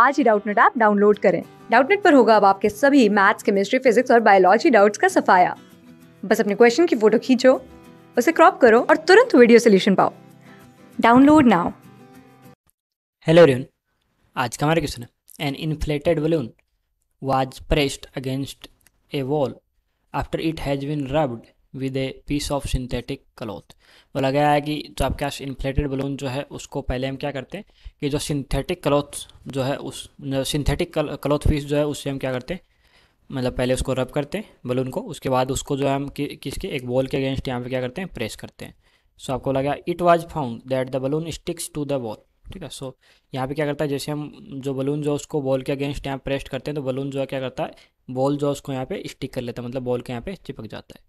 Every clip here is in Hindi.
आज ही डाउटनेट ऐप डाउनलोड करें डाउटनेट पर होगा अब आपके सभी मैथ्स केमिस्ट्री फिजिक्स और बायोलॉजी डाउट्स का सफाया बस अपने क्वेश्चन की फोटो खींचो उसे क्रॉप करो और तुरंत वीडियो सोल्यूशन पाओ डाउनलोड नाउ हेलो रियन आज का हमारा क्वेश्चन है an inflated balloon was pressed against a wall after it has been rubbed with a piece of synthetic cloth बोला गया है कि जो आपके पास इन्फ्लेटेड बलून जो है उसको पहले हम क्या करते हैं कि जो सिंथेटिक क्लॉथ जो है उस सिंथेटिक क्लॉथ पीस जो है उससे हम क्या करते हैं मतलब पहले उसको रब करते हैं बलून को उसके बाद उसको जो है हम कि, किसके एक बॉल के अगेंस्ट यहाँ पे क्या करते हैं प्रेस करते हैं सो आपको लगा it was found that the balloon sticks to the ball ठीक है सो यहाँ पे क्या करता है जैसे हम जो बलून जो उसको बॉल के अगेंस्ट यहाँ प्रेस करते हैं तो बलून जो है क्या करता है बॉल जो उसको यहाँ पे स्टिक कर लेता है मतलब बॉल के यहाँ पे चिपक जाता है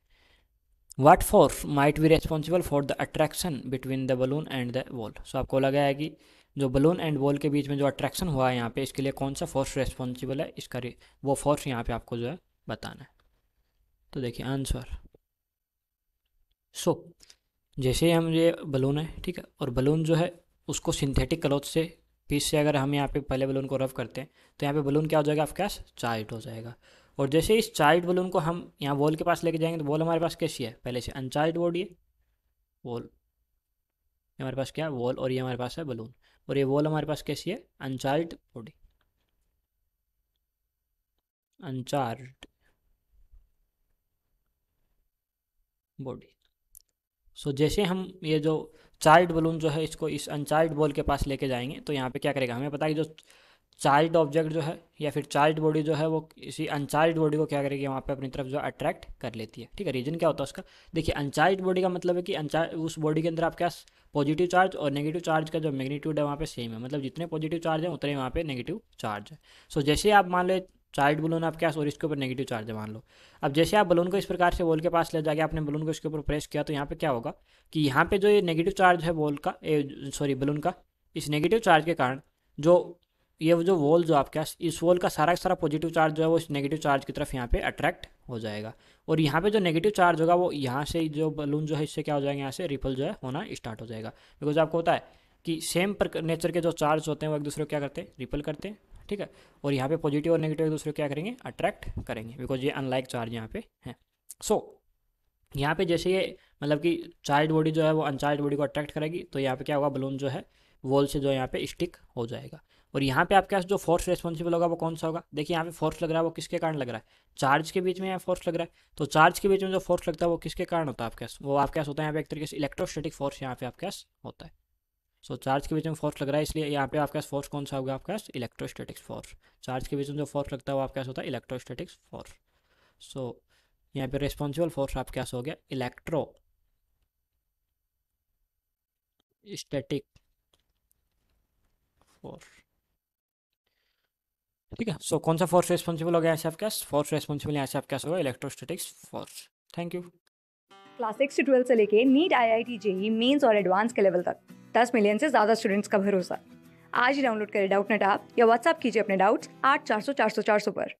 what force might be responsible for the attraction between the balloon and the wall so आपको लगा है कि जो बलून एंड वॉल के बीच में जो अट्रैक्शन हुआ है यहाँ पे इसके लिए कौन सा फोर्स रेस्पॉन्सिबल है इसका वो फोर्स यहाँ पे आपको जो है बताना है तो देखिए आंसर सो जैसे हम ये बलून है ठीक है और बलून जो है उसको सिंथेटिक क्लॉथ से पीस से अगर हम यहाँ पे पहले बलून को रफ करते हैं तो यहाँ पे बलून क्या हो जाएगा आपके पास चार्ज हो जाएगा और जैसे इस चार्ज बलून को हम यहाँ वॉल के पास लेके जाएंगे तो वॉल हमारे पास कैसी है पहले से अनचार्ज बॉडी है बॉल हमारे पास क्या वॉल और ये हमारे पास है बलून और ये वॉल हमारे पास कैसी है uncharged body uncharged body so जैसे हम ये जो चार्ज बलून जो है इसको इस अनचार्ज बॉल के पास लेके जाएंगे तो यहाँ पे क्या करेगा हमें पता है कि जो चार्ज ऑब्जेक्ट जो है या फिर चार्ज बॉडी जो है वो इसी अनचार्ज बॉडी को क्या करेगी वहाँ पे अपनी तरफ जो अट्रैक्ट कर लेती है ठीक है रीजन क्या होता है उसका देखिए अनचार्ज बॉडी का मतलब है कि अनचार्ज उस बॉडी के अंदर आपके पास पॉजिटिव चार्ज और नेगेटिव चार्ज का जो मैग्नीट्यूड है वहाँ पे सेम है मतलब जितने पॉजिटिव चार्ज हैं उतने वहाँ पे नेगेटिव चार्ज है सो जैसे आप मान लो चार्ज बलून आपके पास और इसके ऊपर नेगेटिव चार्ज है मान लो अब जैसे आप बलून को इस प्रकार से बॉल के पास ले जाके आपने बलून को इसके ऊपर प्रेस किया तो यहाँ पे क्या होगा कि यहाँ पे जो ये नेगेटिव चार्ज है बॉल का सॉरी बलून का इस नेगेटिव चार्ज के कारण जो ये जो वॉल जो आपके पास इस वॉल का सारा सारा पॉजिटिव चार्ज जो है वो इस नेगेटिव चार्ज की तरफ यहाँ पे अट्रैक्ट हो जाएगा और यहाँ पे जो नेगेटिव चार्ज होगा वो यहाँ से जो बलून जो है इससे क्या हो जाएगा यहाँ से रिपल जो है होना स्टार्ट हो जाएगा बिकॉज आपको होता है कि सेम पर नेचर के जो चार्ज होते हैं वो एक दूसरे को क्या करते हैं रिपल करते हैं ठीक है और यहाँ पे पॉजिटिव और नेगेटिव एक दूसरे को क्या करेंगे अट्रैक्ट करेंगे बिकॉज ये अनलाइक चार्ज यहाँ पे है सो so, यहाँ पे जैसे ये मतलब कि चाइल्ड बॉडी जो है वो अनचाइल्ड बॉडी को अट्रैक्ट करेगी तो यहाँ पे क्या होगा बलून जो है वॉल से जो यहाँ पे स्टिक हो जाएगा और यहाँ पे आपके पास जो फोर्स रेस्पॉन्सिबल होगा वो कौन सा होगा देखिए यहाँ पे फोर्स लग रहा है वो किसके कारण लग रहा है चार्ज के बीच में यहाँ फोर्स लग रहा है तो चार्ज के बीच में जो फोर्स लगता है वो किसके कारण होता है आपके पास वो आपके पास होता है यहाँ पे एक तरीके से इलेक्ट्रोस्टेटिक फोर्स यहाँ पे आपके पास होता है सो चार्ज के बीच में फोर्स लग रहा है इसलिए यहाँ पे आपके पास फोर्स कौन सा होगा आपके पास इलेक्ट्रोस्टेटिक्स फोर्स चार्ज के बीच में जो फोर्स लगता है वो आपके पास होता है इलेक्ट्रोस्टेटिक्स फोर्स सो यहाँ पे रेस्पॉन्सिबल फोर्स आपके पास हो गया इलेक्ट्रो स्टेटिक फोर्स ठीक है सो कौन सा फोर्स रेस्पॉन्सिबल हो गया ऐसे आपके फोर्स रेस्पॉन्सिबल यहाँ से आपके होगा electrostatics force thank you class six से ट्वेल्थ से लेके NEET I I T JEE Mains और एडवांस के लेवल तक दस मिलियन से ज़्यादा स्टूडेंट्स का भरोसा आज ही डाउनलोड करें डाउट नेट आप या व्हाट्सअप कीजिए अपने डाउट्स आठ चार सौ चार सौ चार सौ पर